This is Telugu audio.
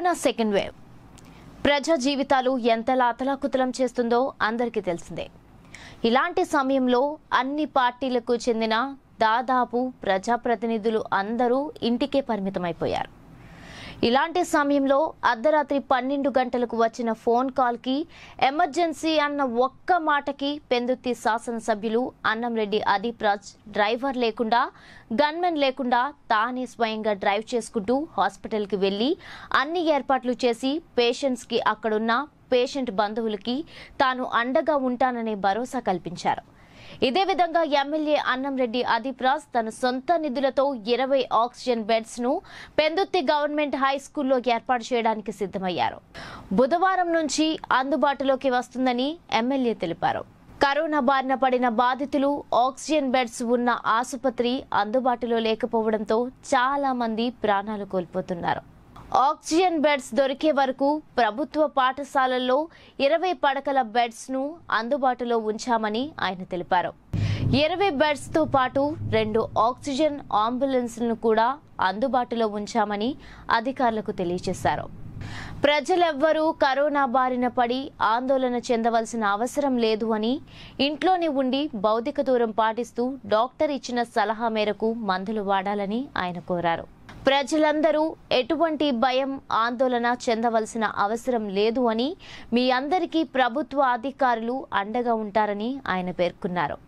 కరోనా సెకండ్ వేవ్ ప్రజా జీవితాలు ఎంతలా అతలాకుతలం చేస్తుందో అందరికీ తెలిసిందే ఇలాంటి సమయంలో అన్ని పార్టీలకు చెందిన దాదాపు ప్రజాప్రతినిధులు అందరూ ఇంటికే పరిమితమైపోయారు ఇలాంటి సమయంలో అర్ధరాత్రి పన్నెండు గంటలకు వచ్చిన ఫోన్ కాల్కి ఎమర్జెన్సీ అన్న ఒక్క మాటకి పెందుర్తి శాసనసభ్యులు అన్నంరెడ్డి అదీప్ రాజ్ డ్రైవర్ లేకుండా గన్మెన్ లేకుండా తానే స్వయంగా డ్రైవ్ చేసుకుంటూ హాస్పిటల్కి వెళ్ళి అన్ని ఏర్పాట్లు చేసి పేషెంట్స్కి అక్కడున్న పేషెంట్ బంధువులకి తాను అండగా ఉంటాననే భరోసా కల్పించారు ఇదే విధంగా ఎమ్మెల్యే అన్నంరెడ్డి రెడ్డి రాజ్ తన సొంత నిధులతో ఇరవై ఆక్సిజన్ బెడ్స్ ను పెందుత్తి గవర్నమెంట్ హై స్కూల్లో ఏర్పాటు చేయడానికి సిద్ధమయ్యారు బుధవారం నుంచి అందుబాటులోకి వస్తుందని ఎమ్మెల్యే తెలిపారు కరోనా బారిన పడిన బాధితులు ఆక్సిజన్ బెడ్స్ ఉన్న ఆసుపత్రి అందుబాటులో లేకపోవడంతో చాలా మంది ప్రాణాలు కోల్పోతున్నారు ఆక్సిజన్ బెడ్స్ దొరికే వరకు ప్రభుత్వ పాఠశాలల్లో ఇరవై పడకల బెడ్స్ను అందుబాటులో ఉంచామని ఆయన తెలిపారు ఇరవై బెడ్స్తో పాటు రెండు ఆక్సిజన్ అంబులెన్స్లను కూడా అందుబాటులో ఉంచామని అధికారులకు తెలియజేశారు ప్రజలెవ్వరూ కరోనా బారిన పడి ఆందోళన చెందవలసిన అవసరం లేదు అని ఇంట్లోనే ఉండి భౌతిక దూరం పాటిస్తూ డాక్టర్ ఇచ్చిన సలహా మేరకు మందులు వాడాలని ఆయన కోరారు ప్రజలందరూ ఎటువంటి భయం ఆందోళన చెందవలసిన అవసరం లేదు అని మీ అందరికీ ప్రభుత్వ అధికారులు అండగా ఉంటారని ఆయన పేర్కొన్నారు